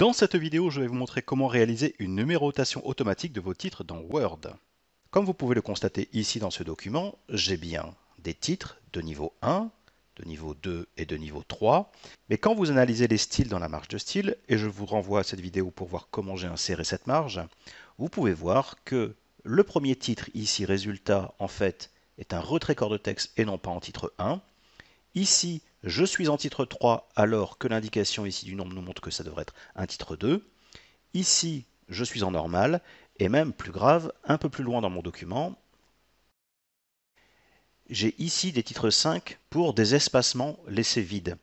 Dans cette vidéo, je vais vous montrer comment réaliser une numérotation automatique de vos titres dans Word. Comme vous pouvez le constater ici dans ce document, j'ai bien des titres de niveau 1, de niveau 2 et de niveau 3. Mais quand vous analysez les styles dans la marge de style, et je vous renvoie à cette vidéo pour voir comment j'ai inséré cette marge, vous pouvez voir que le premier titre ici, résultat, en fait, est un retrait corps de texte et non pas en titre 1. Ici, je suis en titre 3 alors que l'indication ici du nombre nous montre que ça devrait être un titre 2. Ici, je suis en normal, et même plus grave, un peu plus loin dans mon document, j'ai ici des titres 5 pour des espacements laissés vides.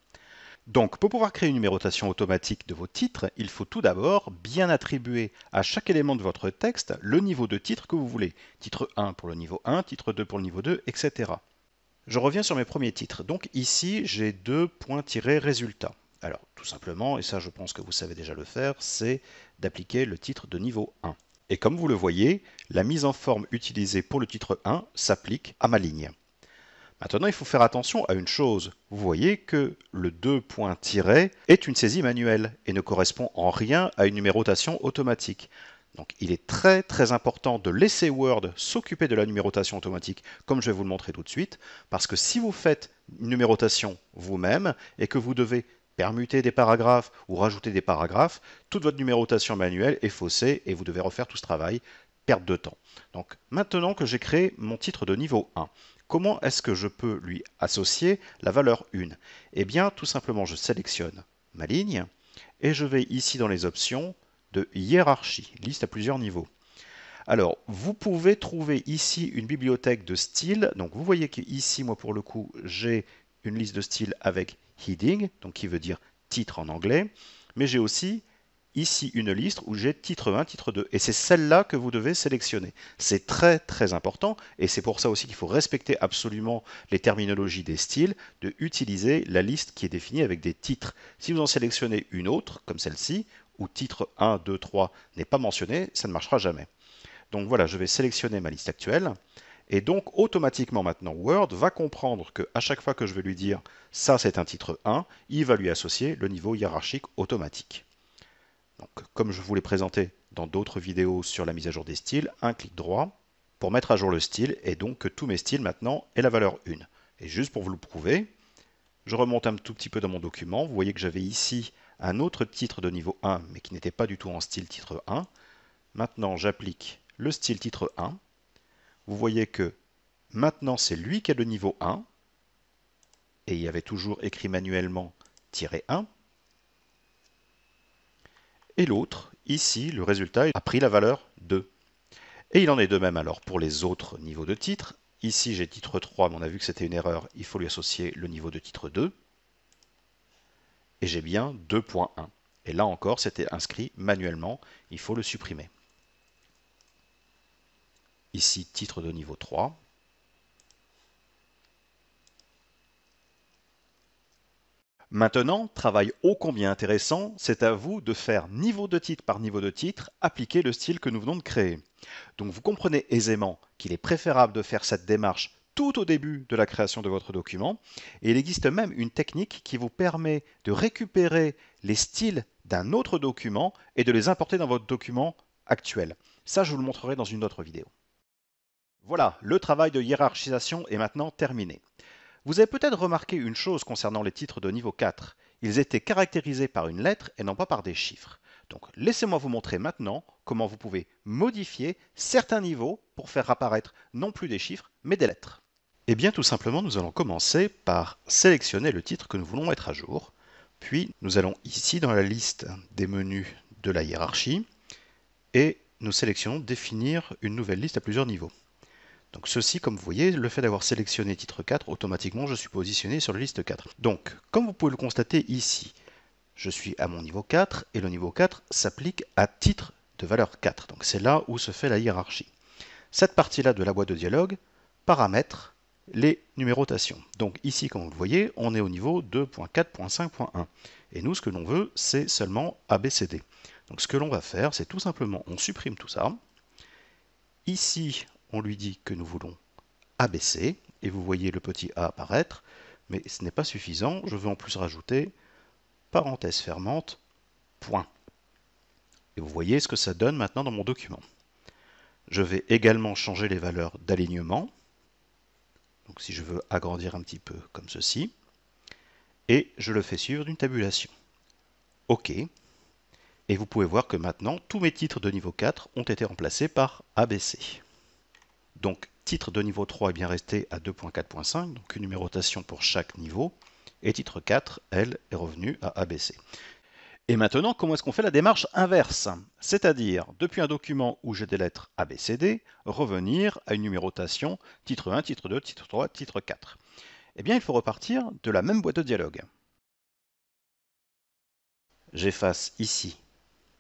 Donc, pour pouvoir créer une numérotation automatique de vos titres, il faut tout d'abord bien attribuer à chaque élément de votre texte le niveau de titre que vous voulez. Titre 1 pour le niveau 1, titre 2 pour le niveau 2, etc. Je reviens sur mes premiers titres. Donc ici, j'ai deux points tirés résultats. Alors, tout simplement, et ça je pense que vous savez déjà le faire, c'est d'appliquer le titre de niveau 1. Et comme vous le voyez, la mise en forme utilisée pour le titre 1 s'applique à ma ligne. Maintenant, il faut faire attention à une chose. Vous voyez que le 2 points tirés est une saisie manuelle et ne correspond en rien à une numérotation automatique. Donc il est très très important de laisser Word s'occuper de la numérotation automatique, comme je vais vous le montrer tout de suite, parce que si vous faites une numérotation vous-même et que vous devez permuter des paragraphes ou rajouter des paragraphes, toute votre numérotation manuelle est faussée et vous devez refaire tout ce travail, perte de temps. Donc maintenant que j'ai créé mon titre de niveau 1, comment est-ce que je peux lui associer la valeur 1 Eh bien tout simplement je sélectionne ma ligne et je vais ici dans les options de hiérarchie, liste à plusieurs niveaux. Alors, vous pouvez trouver ici une bibliothèque de styles. Donc, vous voyez qu'ici, moi, pour le coup, j'ai une liste de styles avec heading, donc qui veut dire titre en anglais. Mais j'ai aussi ici une liste où j'ai titre 1, titre 2. Et c'est celle-là que vous devez sélectionner. C'est très très important et c'est pour ça aussi qu'il faut respecter absolument les terminologies des styles, de utiliser la liste qui est définie avec des titres. Si vous en sélectionnez une autre, comme celle-ci, ou titre 1, 2, 3 n'est pas mentionné, ça ne marchera jamais. Donc voilà, je vais sélectionner ma liste actuelle. Et donc automatiquement maintenant Word va comprendre que à chaque fois que je vais lui dire ça c'est un titre 1, il va lui associer le niveau hiérarchique automatique. Donc comme je vous l'ai présenté dans d'autres vidéos sur la mise à jour des styles, un clic droit pour mettre à jour le style et donc que tous mes styles maintenant aient la valeur 1. Et juste pour vous le prouver, je remonte un tout petit peu dans mon document, vous voyez que j'avais ici un autre titre de niveau 1, mais qui n'était pas du tout en style titre 1. Maintenant, j'applique le style titre 1. Vous voyez que maintenant, c'est lui qui a le niveau 1. Et il y avait toujours écrit manuellement « 1 ». Et l'autre, ici, le résultat a pris la valeur 2. Et il en est de même alors pour les autres niveaux de titre. Ici, j'ai titre 3, mais on a vu que c'était une erreur. Il faut lui associer le niveau de titre 2 et j'ai bien 2.1. Et là encore, c'était inscrit manuellement, il faut le supprimer. Ici, titre de niveau 3. Maintenant, travail ô combien intéressant, c'est à vous de faire niveau de titre par niveau de titre, appliquer le style que nous venons de créer. Donc vous comprenez aisément qu'il est préférable de faire cette démarche tout au début de la création de votre document. Et il existe même une technique qui vous permet de récupérer les styles d'un autre document et de les importer dans votre document actuel. Ça, je vous le montrerai dans une autre vidéo. Voilà, le travail de hiérarchisation est maintenant terminé. Vous avez peut-être remarqué une chose concernant les titres de niveau 4. Ils étaient caractérisés par une lettre et non pas par des chiffres. Donc laissez-moi vous montrer maintenant comment vous pouvez modifier certains niveaux pour faire apparaître non plus des chiffres, mais des lettres. Eh bien tout simplement nous allons commencer par sélectionner le titre que nous voulons mettre à jour, puis nous allons ici dans la liste des menus de la hiérarchie et nous sélectionnons définir une nouvelle liste à plusieurs niveaux. Donc ceci, comme vous voyez, le fait d'avoir sélectionné titre 4, automatiquement je suis positionné sur la liste 4. Donc, comme vous pouvez le constater ici, je suis à mon niveau 4 et le niveau 4 s'applique à titre de valeur 4. Donc c'est là où se fait la hiérarchie. Cette partie-là de la boîte de dialogue, paramètres, les numérotations. Donc ici, comme vous le voyez, on est au niveau 2.4.5.1. Et nous, ce que l'on veut, c'est seulement ABCD. Donc ce que l'on va faire, c'est tout simplement, on supprime tout ça. Ici, on lui dit que nous voulons ABC, et vous voyez le petit A apparaître, mais ce n'est pas suffisant, je veux en plus rajouter parenthèse fermante, point. Et vous voyez ce que ça donne maintenant dans mon document. Je vais également changer les valeurs d'alignement, donc si je veux agrandir un petit peu comme ceci, et je le fais suivre d'une tabulation. OK. Et vous pouvez voir que maintenant, tous mes titres de niveau 4 ont été remplacés par ABC. Donc, titre de niveau 3 est bien resté à 2.4.5, donc une numérotation pour chaque niveau. Et titre 4, elle, est revenue à ABC. Et maintenant, comment est-ce qu'on fait la démarche inverse C'est-à-dire, depuis un document où j'ai des lettres ABCD, revenir à une numérotation titre 1, titre 2, titre 3, titre 4. Eh bien, il faut repartir de la même boîte de dialogue. J'efface ici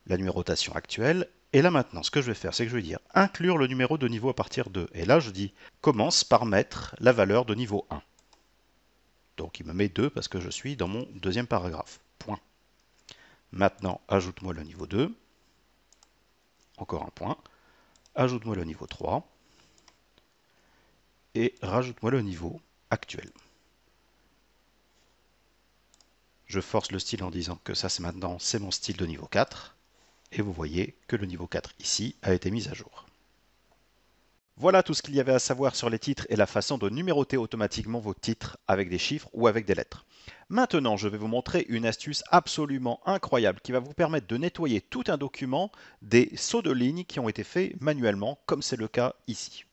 la numérotation actuelle. Et là maintenant, ce que je vais faire, c'est que je vais dire inclure le numéro de niveau à partir de. Et là, je dis commence par mettre la valeur de niveau 1. Donc il me met 2 parce que je suis dans mon deuxième paragraphe. Maintenant, ajoute-moi le niveau 2. Encore un point. Ajoute-moi le niveau 3. Et rajoute-moi le niveau actuel. Je force le style en disant que ça c'est maintenant, c'est mon style de niveau 4. Et vous voyez que le niveau 4 ici a été mis à jour. Voilà tout ce qu'il y avait à savoir sur les titres et la façon de numéroter automatiquement vos titres avec des chiffres ou avec des lettres. Maintenant, je vais vous montrer une astuce absolument incroyable qui va vous permettre de nettoyer tout un document des sauts de lignes qui ont été faits manuellement, comme c'est le cas ici.